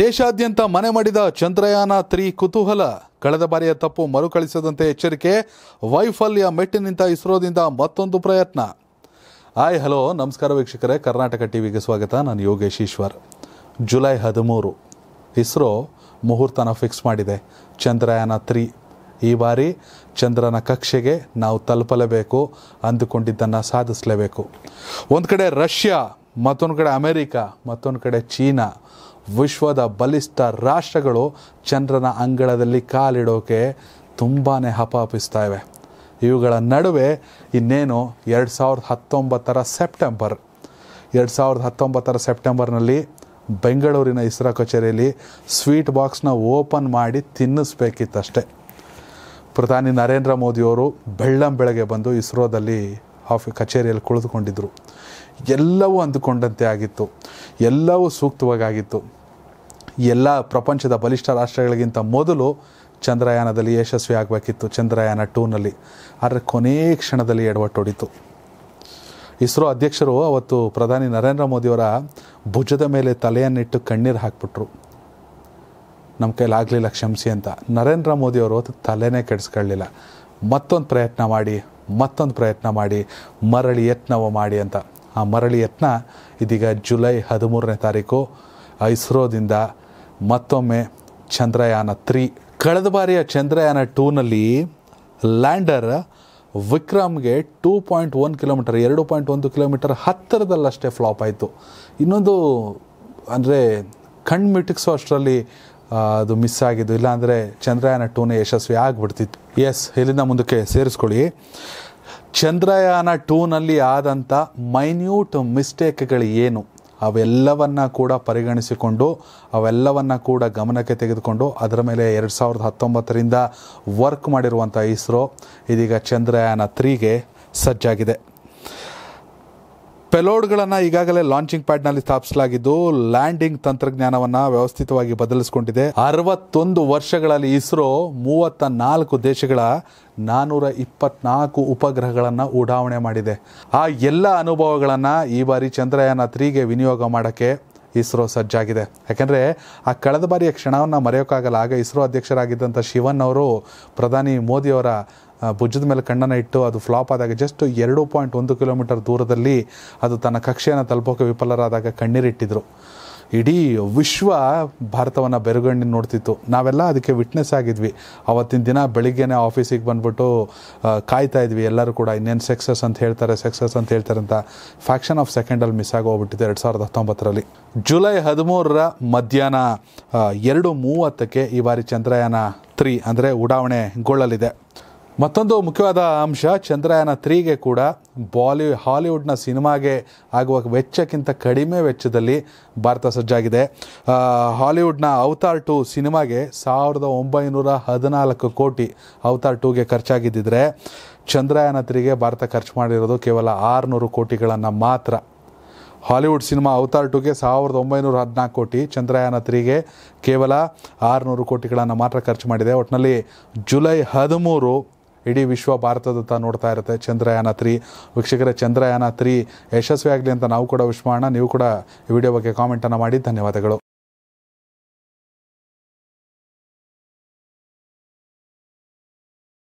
ದೇಶಾದ್ಯಂತ ಮನೆ ಮಾಡಿದ ಚಂದ್ರಯಾನ ತ್ರೀ ಕುತೂಹಲ ಕಳೆದ ಬಾರಿಯ ತಪ್ಪು ಮರುಕಳಿಸದಂತೆ ಎಚ್ಚರಿಕೆ ವೈಫಲ್ಯ ಮೆಟ್ಟಿನಿಂದ ಇಸ್ರೋದಿಂದ ಮತ್ತೊಂದು ಪ್ರಯತ್ನ ಆಯ್ ಹಲೋ ನಮಸ್ಕಾರ ವೀಕ್ಷಕರೇ ಕರ್ನಾಟಕ ಟಿವಿಗೆ ಸ್ವಾಗತ ನಾನು ಯೋಗೇಶ್ ಈಶ್ವರ್ ಜುಲೈ ಹದಿಮೂರು ಇಸ್ರೋ ಮುಹೂರ್ತನ ಫಿಕ್ಸ್ ಮಾಡಿದೆ ಚಂದ್ರಯಾನ ತ್ರೀ ಈ ಬಾರಿ ಚಂದ್ರನ ಕಕ್ಷೆಗೆ ನಾವು ತಲುಪಲೇಬೇಕು ಅಂದುಕೊಂಡಿದ್ದನ್ನು ಸಾಧಿಸಲೇಬೇಕು ಒಂದು ಕಡೆ ರಷ್ಯಾ ಮತ್ತೊಂದು ಕಡೆ ಅಮೆರಿಕ ಮತ್ತೊಂದು ಕಡೆ ಚೀನಾ ವಿಶ್ವದ ಬಲಿಷ್ಠ ರಾಷ್ಟ್ರಗಳು ಚಂದ್ರನ ಅಂಗಳದಲ್ಲಿ ಕಾಲಿಡೋಕೆ ತುಂಬಾ ಹಪಾಪಿಸ್ತಾ ಇವೆ ಇವುಗಳ ನಡುವೆ ಇನ್ನೇನು ಎರಡು ಸಾವಿರದ ಹತ್ತೊಂಬತ್ತರ ಸೆಪ್ಟೆಂಬರ್ ಎರಡು ಸಾವಿರದ ಹತ್ತೊಂಬತ್ತರ ಸೆಪ್ಟೆಂಬರ್ನಲ್ಲಿ ಬೆಂಗಳೂರಿನ ಇಸ್ರೋ ಕಚೇರಿಯಲ್ಲಿ ಸ್ವೀಟ್ ಬಾಕ್ಸ್ನ ಓಪನ್ ಮಾಡಿ ತಿನ್ನಿಸ್ಬೇಕಿತ್ತಷ್ಟೆ ಪ್ರಧಾನಿ ನರೇಂದ್ರ ಮೋದಿಯವರು ಬೆಳ್ಳಂ ಬಂದು ಇಸ್ರೋದಲ್ಲಿ ಆಫ್ ಕಚೇರಿಯಲ್ಲಿ ಕುಳಿತುಕೊಂಡಿದ್ದರು ಎಲ್ಲವೂ ಅಂದುಕೊಂಡಂತೆ ಆಗಿತ್ತು ಎಲ್ಲವೂ ಸೂಕ್ತವಾಗಿತ್ತು ಎಲ್ಲ ಪ್ರಪಂಚದ ಬಲಿಷ್ಠ ರಾಷ್ಟ್ರಗಳಿಗಿಂತ ಮೊದಲು ಚಂದ್ರಯಾನದಲ್ಲಿ ಯಶಸ್ವಿ ಆಗಬೇಕಿತ್ತು ಚಂದ್ರಯಾನ ಟೂನಲ್ಲಿ ಆದರೆ ಕೊನೆಯ ಕ್ಷಣದಲ್ಲಿ ಎಡವಟ್ಟು ಹೊಡಿತು ಇಸ್ರೋ ಅಧ್ಯಕ್ಷರು ಅವತ್ತು ಪ್ರಧಾನಿ ನರೇಂದ್ರ ಮೋದಿಯವರ ಭುಜದ ಮೇಲೆ ತಲೆಯನ್ನಿಟ್ಟು ಕಣ್ಣೀರು ಹಾಕ್ಬಿಟ್ರು ನಮ್ಮ ಕೈಲಾಗಲಿಲ್ಲ ಕ್ಷಮಿಸಿ ಅಂತ ನರೇಂದ್ರ ಮೋದಿಯವರು ತಲೆನೇ ಕೆಡಿಸ್ಕೊಳ್ಳಲಿಲ್ಲ ಮತ್ತೊಂದು ಪ್ರಯತ್ನ ಮಾಡಿ ಮತ್ತೊಂದು ಪ್ರಯತ್ನ ಮಾಡಿ ಮರಳಿ ಯತ್ನವ ಮಾಡಿ ಅಂತ ಆ ಮರಳಿ ಯತ್ನ ಇದೀಗ ಜುಲೈ ಹದಿಮೂರನೇ ತಾರೀಕು ಇಸ್ರೋದಿಂದ ಮತ್ತೊಮ್ಮೆ ಚಂದ್ರಯಾನ ತ್ರೀ ಕಳೆದ ಬಾರಿಯ ಚಂದ್ರಯಾನ ಟೂನಲ್ಲಿ ಲ್ಯಾಂಡರ್ ವಿಕ್ರಮ್ಗೆ ಟೂ ಪಾಯಿಂಟ್ ಒನ್ ಕಿಲೋಮೀಟರ್ ಎರಡು ಪಾಯಿಂಟ್ ಒಂದು ಕಿಲೋಮೀಟರ್ ಹತ್ತಿರದಲ್ಲಷ್ಟೇ ಫ್ಲಾಪ್ ಆಯಿತು ಇನ್ನೊಂದು ಅಂದರೆ ಕಣ್ಣು ಮಿಟುಕಿಸೋ ಅಷ್ಟರಲ್ಲಿ ಅದು ಮಿಸ್ ಆಗಿದ್ದು ಇಲ್ಲಾಂದರೆ ಚಂದ್ರಯಾನ ಟೂನೇ ಯಶಸ್ವಿ ಆಗಿಬಿಡ್ತಿತ್ತು ಎಸ್ ಇಲ್ಲಿಂದ ಮುಂದಕ್ಕೆ ಸೇರಿಸ್ಕೊಳ್ಳಿ ಚಂದ್ರಯಾನ ಟೂನಲ್ಲಿ ಆದಂಥ ಮೈನ್ಯೂಟ್ ಮಿಸ್ಟೇಕ್ಗಳು ಏನು ಅವೆಲ್ಲವನ್ನು ಕೂಡ ಪರಿಗಣಿಸಿಕೊಂಡು ಅವೆಲ್ಲವನ್ನು ಕೂಡ ಗಮನಕ್ಕೆ ತೆಗೆದುಕೊಂಡು ಅದರ ಮೇಲೆ ಎರಡು ಸಾವಿರದ ಹತ್ತೊಂಬತ್ತರಿಂದ ವರ್ಕ್ ಮಾಡಿರುವಂಥ ಇಸ್ರೋ ಇದೀಗ ಚಂದ್ರಯಾನ ತ್ರೀಗೆ ಸಜ್ಜಾಗಿದೆ ಪೆಲೋಡ್ಗಳನ್ನು ಈಗಾಗಲೇ ಲಾಂಚಿಂಗ್ ಪ್ಯಾಡ್ನಲ್ಲಿ ಸ್ಥಾಪಿಸಲಾಗಿದ್ದು ಲ್ಯಾಂಡಿಂಗ್ ತಂತ್ರಜ್ಞಾನವನ್ನು ವ್ಯವಸ್ಥಿತವಾಗಿ ಬದಲಿಸಿಕೊಂಡಿದೆ ಅರವತ್ತೊಂದು ವರ್ಷಗಳಲ್ಲಿ ಇಸ್ರೋ ಮೂವತ್ತ ನಾಲ್ಕು ದೇಶಗಳ ನಾನ್ನೂರ ಇಪ್ಪತ್ನಾಲ್ಕು ಉಪಗ್ರಹಗಳನ್ನು ಉಡಾವಣೆ ಮಾಡಿದೆ ಆ ಎಲ್ಲ ಅನುಭವಗಳನ್ನು ಈ ಬಾರಿ ಚಂದ್ರಯಾನ ತ್ರೀಗೆ ವಿನಿಯೋಗ ಮಾಡೋಕ್ಕೆ ಇಸ್ರೋ ಸಜ್ಜಾಗಿದೆ ಯಾಕೆಂದರೆ ಆ ಕಳೆದ ಬಾರಿಯ ಕ್ಷಣವನ್ನು ಮರೆಯೋಕ್ಕಾಗಲ್ಲ ಆಗ ಇಸ್ರೋ ಅಧ್ಯಕ್ಷರಾಗಿದ್ದಂಥ ಶಿವನ್ ಅವರು ಪ್ರಧಾನಿ ಮೋದಿಯವರ ಭುಜದ ಮೇಲೆ ಕಣ್ಣನ್ನು ಇಟ್ಟು ಅದು ಫ್ಲಾಪ್ ಆದಾಗ ಜಸ್ಟ್ ಎರಡು ಪಾಯಿಂಟ್ ಒಂದು ಕಿಲೋಮೀಟರ್ ದೂರದಲ್ಲಿ ಅದು ತನ್ನ ಕಕ್ಷೆಯನ್ನು ತಲುಪೋಕೆ ವಿಫಲರಾದಾಗ ಕಣ್ಣೀರಿಟ್ಟಿದ್ರು ಇಡೀ ವಿಶ್ವ ಭಾರತವನ್ನು ಬೆರಗಣ್ಣಿನ ನೋಡ್ತಿತ್ತು ನಾವೆಲ್ಲ ಅದಕ್ಕೆ ವಿಟ್ನೆಸ್ ಆಗಿದ್ವಿ ಅವತ್ತಿನ ದಿನ ಬೆಳಿಗ್ಗೆನೇ ಆಫೀಸಿಗೆ ಬಂದ್ಬಿಟ್ಟು ಕಾಯ್ತಾ ಇದ್ವಿ ಎಲ್ಲರೂ ಕೂಡ ಇನ್ನೇನು ಸಕ್ಸಸ್ ಅಂತ ಹೇಳ್ತಾರೆ ಸಕ್ಸಸ್ ಅಂತ ಹೇಳ್ತಾರೆ ಅಂತ ಫ್ಯಾಕ್ಷನ್ ಆಫ್ ಸೆಕೆಂಡಲ್ಲಿ ಮಿಸ್ ಆಗೋಗ್ಬಿಟ್ಟಿದೆ ಎರಡು ಸಾವಿರದ ಹತ್ತೊಂಬತ್ತರಲ್ಲಿ ಜುಲೈ ಹದಿಮೂರರ ಮಧ್ಯಾಹ್ನ ಎರಡು ಮೂವತ್ತಕ್ಕೆ ಈ ಬಾರಿ ಚಂದ್ರಯಾನ ತ್ರೀ ಅಂದರೆ ಉಡಾವಣೆಗೊಳ್ಳಲಿದೆ ಮತ್ತೊಂದು ಮುಖ್ಯವಾದ ಅಂಶ ಚಂದ್ರಯಾನ ತ್ರೀಗೆ ಕೂಡ ಬಾಲಿ ಹಾಲಿವುಡ್ನ ಸಿನಿಮಾಗೆ ಆಗುವ ವೆಚ್ಚಕ್ಕಿಂತ ಕಡಿಮೆ ವೆಚ್ಚದಲ್ಲಿ ಭಾರತ ಸಜ್ಜಾಗಿದೆ ಹಾಲಿವುಡ್ನ ಅವತಾರ್ ಟು ಸಿನಿಮಾಗೆ ಸಾವಿರದ ಒಂಬೈನೂರ ಹದಿನಾಲ್ಕು ಕೋಟಿ ಅವತಾರ್ ಟೂಗೆ ಖರ್ಚಾಗಿದ್ದಿದ್ರೆ ಚಂದ್ರಯಾನ ತ್ರೀಗೆ ಭಾರತ ಖರ್ಚು ಮಾಡಿರೋದು ಕೇವಲ ಆರುನೂರು ಕೋಟಿಗಳನ್ನು ಮಾತ್ರ ಹಾಲಿವುಡ್ ಸಿನಿಮಾ ಅವತಾರ್ ಟುಗೆ ಸಾವಿರದ ಒಂಬೈನೂರ ಹದಿನಾಲ್ಕು ಕೋಟಿ ಚಂದ್ರಯಾನ ತ್ರೀಗೆ ಕೇವಲ ಆರುನೂರು ಕೋಟಿಗಳನ್ನು ಮಾತ್ರ ಖರ್ಚು ಮಾಡಿದೆ ಒಟ್ಟಿನಲ್ಲಿ ಜುಲೈ ಹದಿಮೂರು ಇಡೀ ವಿಶ್ವ ಭಾರತದತ್ತ ನೋಡ್ತಾ ಇರುತ್ತೆ ಚಂದ್ರಯಾನ ತ್ರೀ ವೀಕ್ಷಕರ ಚಂದ್ರಯಾನ ತ್ರೀ ಯಶಸ್ವಿ ಆಗಲಿ ಅಂತ ನಾವು ಕೂಡ ವಿಶ್ವ ನೀವು ಕೂಡ ಈ ವಿಡಿಯೋ ಬಗ್ಗೆ ಕಾಮೆಂಟನ್ನು ಮಾಡಿ ಧನ್ಯವಾದಗಳು